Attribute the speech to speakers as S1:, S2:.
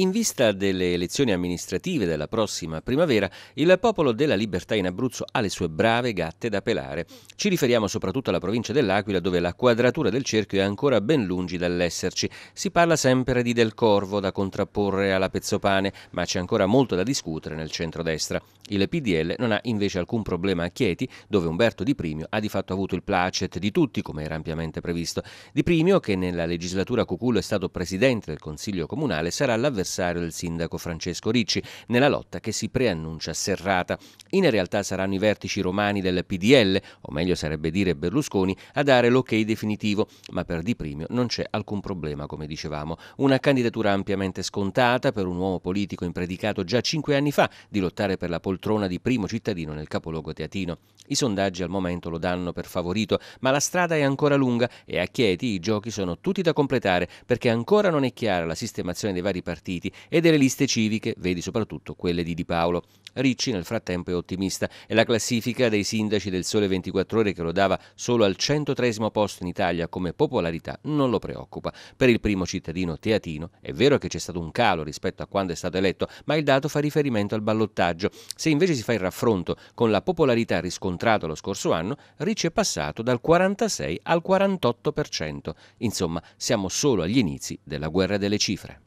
S1: In vista delle elezioni amministrative della prossima primavera, il popolo della libertà in Abruzzo ha le sue brave gatte da pelare. Ci riferiamo soprattutto alla provincia dell'Aquila, dove la quadratura del cerchio è ancora ben lungi dall'esserci. Si parla sempre di Del Corvo da contrapporre alla Pezzopane, ma c'è ancora molto da discutere nel centro-destra. Il PDL non ha invece alcun problema a Chieti, dove Umberto Di Primio ha di fatto avuto il placet di tutti, come era ampiamente previsto. Di Primio, che nella legislatura Cucullo è stato presidente del Consiglio Comunale, sarà l'avversario avversario del sindaco Francesco Ricci, nella lotta che si preannuncia serrata. In realtà saranno i vertici romani del PDL, o meglio sarebbe dire Berlusconi, a dare l'ok definitivo, ma per Di Primio non c'è alcun problema, come dicevamo. Una candidatura ampiamente scontata per un uomo politico impredicato già cinque anni fa di lottare per la poltrona di primo cittadino nel capoluogo teatino. I sondaggi al momento lo danno per favorito, ma la strada è ancora lunga e a Chieti i giochi sono tutti da completare perché ancora non è chiara la sistemazione dei vari partiti partiti e delle liste civiche, vedi soprattutto quelle di Di Paolo. Ricci nel frattempo è ottimista e la classifica dei sindaci del Sole 24 Ore che lo dava solo al 103 posto in Italia come popolarità non lo preoccupa. Per il primo cittadino teatino è vero che c'è stato un calo rispetto a quando è stato eletto, ma il dato fa riferimento al ballottaggio. Se invece si fa il raffronto con la popolarità riscontrata lo scorso anno, Ricci è passato dal 46 al 48%. Insomma, siamo solo agli inizi della guerra delle cifre.